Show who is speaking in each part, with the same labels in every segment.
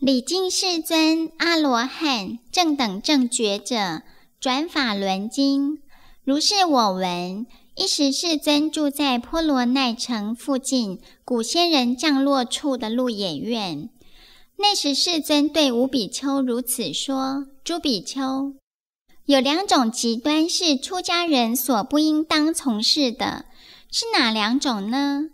Speaker 1: 礼敬世尊，阿罗汉正等正觉者，转法轮经。如是我闻：一时，世尊住在波罗奈城附近古仙人降落处的鹿野苑。那时，世尊对五比丘如此说：“诸比丘，有两种极端是出家人所不应当从事的，是哪两种呢？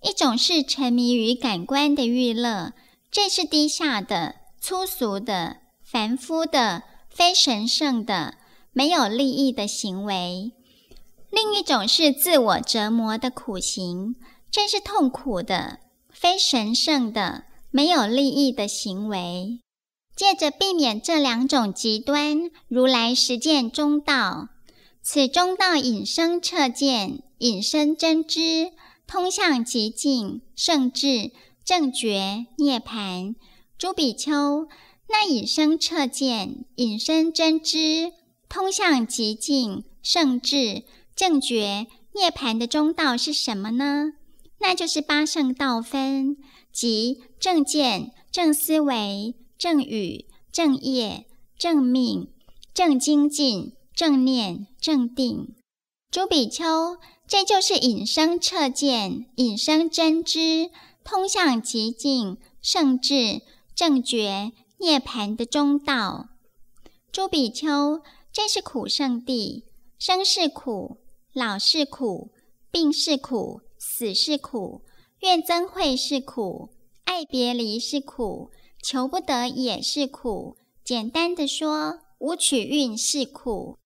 Speaker 1: 一种是沉迷于感官的娱乐。”这是低下的、粗俗的、凡夫的、非神圣的、没有利益的行为。另一种是自我折磨的苦行，这是痛苦的、非神圣的、没有利益的行为。借着避免这两种极端，如来实践中道。此中道引生彻见，引生真知，通向极境，甚至。正觉涅盘，诸比丘，那引生彻见、引生真知，通向极境圣智、正觉涅盘的中道是什么呢？那就是八圣道分，即正见、正思维、正语、正业、正命、正精进、正念、正定。诸比丘，这就是引生彻见、引生真知。通向极境、圣智、正觉、涅盘的中道，朱比丘真是苦圣地。生是苦，老是苦，病是苦，死是苦，怨憎会是苦，爱别离是苦，求不得也是苦。简单的说，无取运是苦。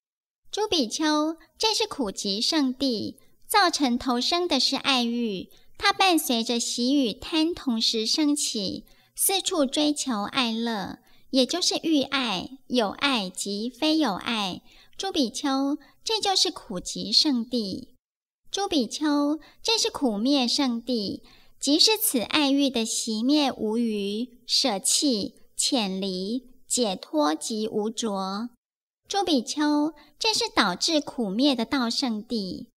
Speaker 1: 朱比丘真是苦集圣地，造成投生的是爱欲。它伴随着喜与贪同时升起，四处追求爱乐，也就是欲爱、有爱及非有爱。朱比丘，这就是苦集圣地。朱比丘，这是苦灭圣地。即是此爱欲的习灭无余，舍弃、遣离、解脱及无着。朱比丘，这是导致苦灭的道圣地，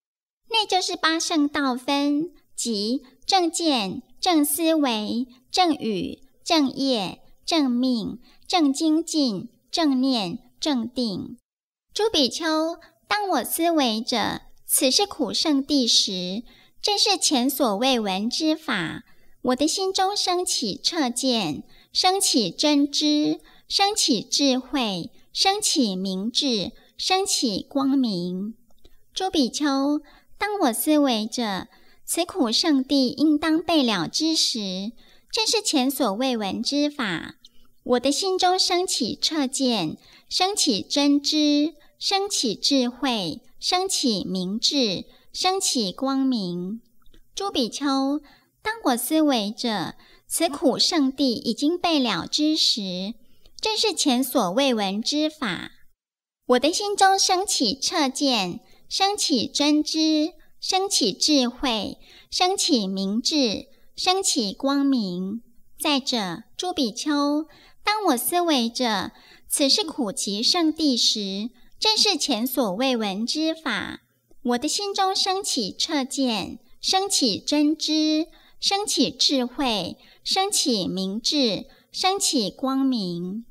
Speaker 1: 那就是八圣道分。即正见、正思维、正语、正业、正命、正精进、正念、正定。朱比丘，当我思维者，此是苦圣地时，正是前所未闻之法。我的心中升起彻见，升起真知，升起智慧，升起明智，升起光明。朱比丘，当我思维者。此苦圣地应当备了之时，正是前所未闻之法。我的心中升起彻见，升起真知，升起智慧，升起明智，升起光明。朱比丘，当我思维着此苦圣地已经备了之时，正是前所未闻之法。我的心中升起彻见，升起真知。升起智慧，升起明智，升起光明。再者，朱比丘，当我思维着此是苦集圣地时，正是前所未闻之法。我的心中升起彻见，升起真知，升起智慧，升起明智，升起光明。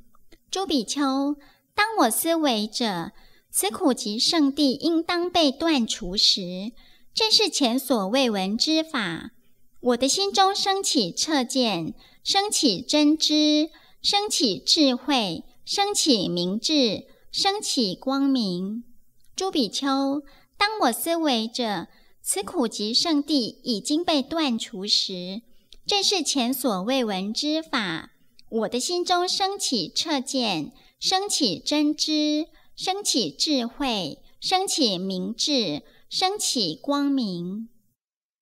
Speaker 1: 朱比丘，当我思维着此苦集圣地应当被断除时，这是前所未闻之法，我的心中升起彻见，升起真知，升起智慧，升起明智，升起光明。朱比丘，当我思维着此苦集圣地已经被断除时，这是前所未闻之法，我的心中升起彻见，升起真知，升起智慧，升起明智。升起光明。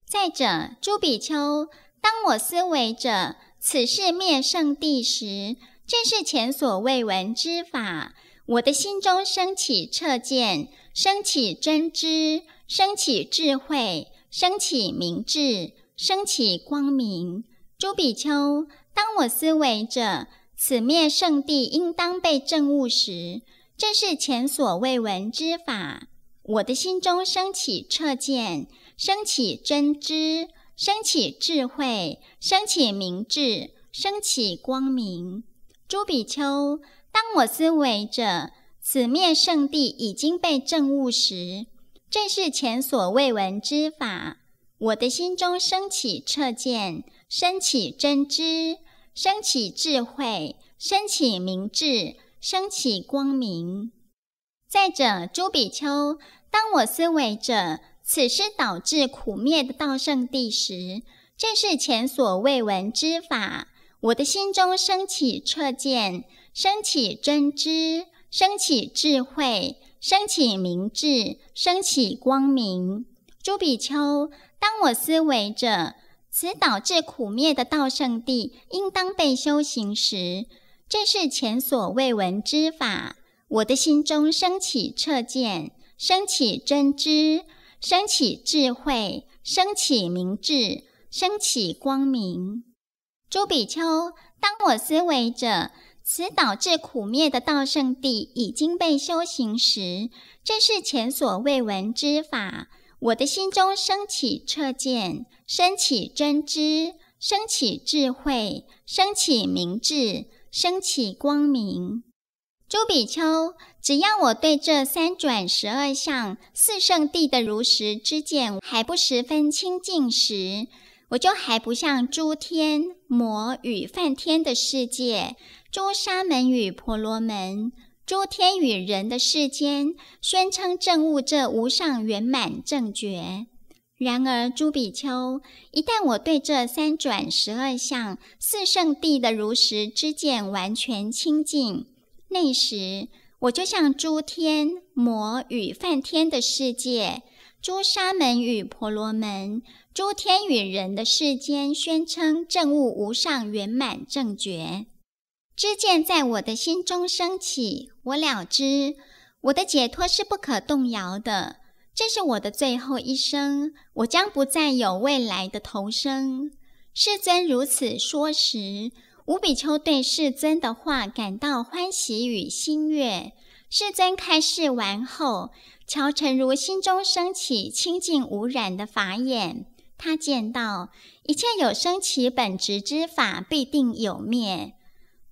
Speaker 1: 再者，朱比丘，当我思维着此是灭圣地时，正是前所未闻之法。我的心中升起彻见，升起真知，升起智慧，升起明智，升起光明。朱比丘，当我思维着此灭圣地应当被证悟时，正是前所未闻之法。我的心中升起彻见，升起真知，升起智慧，升起明智，升起光明。朱比丘，当我思维着此灭圣地已经被证悟时，正是前所未闻之法。我的心中升起彻见，升起真知，升起智慧，升起明智，升起光明。再者，朱比丘。当我思维着此是导致苦灭的道圣地时，正是前所未闻之法。我的心中升起彻见，升起真知，升起智慧，升起明智，升起光明。朱比丘，当我思维着此导致苦灭的道圣地应当被修行时，正是前所未闻之法。我的心中升起彻见。升起真知，升起智慧，升起明智，升起光明。朱比丘，当我思维着此导致苦灭的道圣地已经被修行时，这是前所未闻之法。我的心中升起彻见，升起真知，升起智慧，升起明智，升起光明。朱比丘。只要我对这三转十二相四圣地的如实之见还不十分清净时，我就还不像诸天魔与梵天的世界、诸沙门与婆罗门、诸天与人的世间宣称证悟这无上圆满正觉。然而，诸比丘，一旦我对这三转十二相四圣地的如实之见完全清净，那时。我就像诸天魔与梵天的世界，诸沙门与婆罗门，诸天与人的世间，宣称正悟无上圆满正觉，知见在我的心中升起，我了知我的解脱是不可动摇的。这是我的最后一生，我将不再有未来的投生。世尊如此说时。无比丘对世尊的话感到欢喜与欣悦。世尊开示完后，乔成如心中升起清净无染的法眼，他见到一切有生起本质之法必定有灭。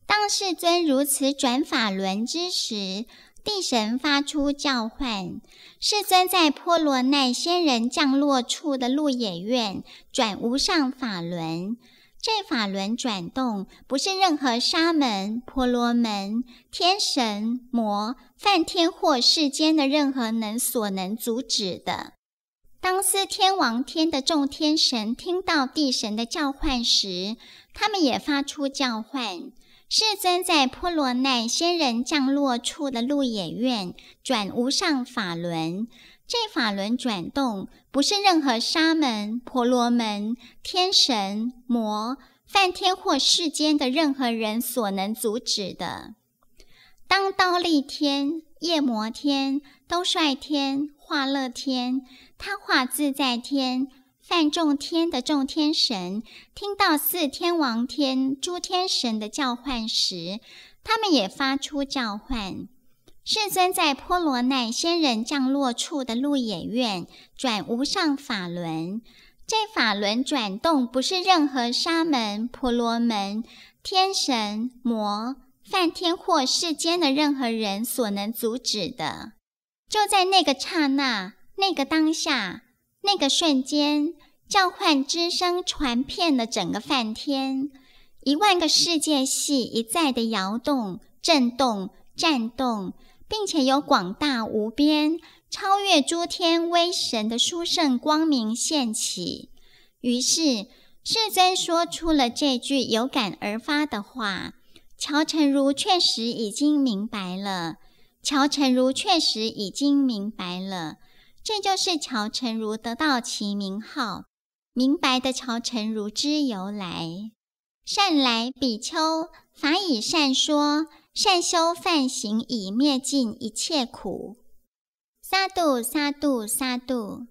Speaker 1: 当世尊如此转法轮之时，地神发出叫唤。世尊在婆罗奈仙人降落处的鹿野苑转无上法轮。这法轮转动，不是任何沙门、婆罗门、天神、魔、梵天或世间的任何能所能阻止的。当斯天王天的众天神听到地神的叫唤时，他们也发出叫唤。世尊在婆罗奈仙人降落处的鹿野苑转无上法轮。这法轮转动，不是任何沙门、婆罗门、天神、魔、梵天或世间的任何人所能阻止的。当刀立天、夜魔天、兜率天、化乐天、他化自在天、梵众天的众天神，听到四天王天诸天神的叫唤时，他们也发出叫唤。世尊在婆罗奈仙人降落处的鹿野苑转无上法轮，这法轮转动，不是任何沙门、婆罗门、天神、魔、梵天或世间的任何人所能阻止的。就在那个刹那、那个当下、那个瞬间，召唤之声传遍了整个梵天，一万个世界系一再的摇动、震动、颤动。并且有广大无边、超越诸天威神的殊胜光明现起，于是世真说出了这句有感而发的话。乔成如确实已经明白了。乔成如确实已经明白了，这就是乔成如得到其名号、明白的乔成如之由来。善来比丘，法以善说，善修梵行以灭尽一切苦。萨度，萨度，萨度。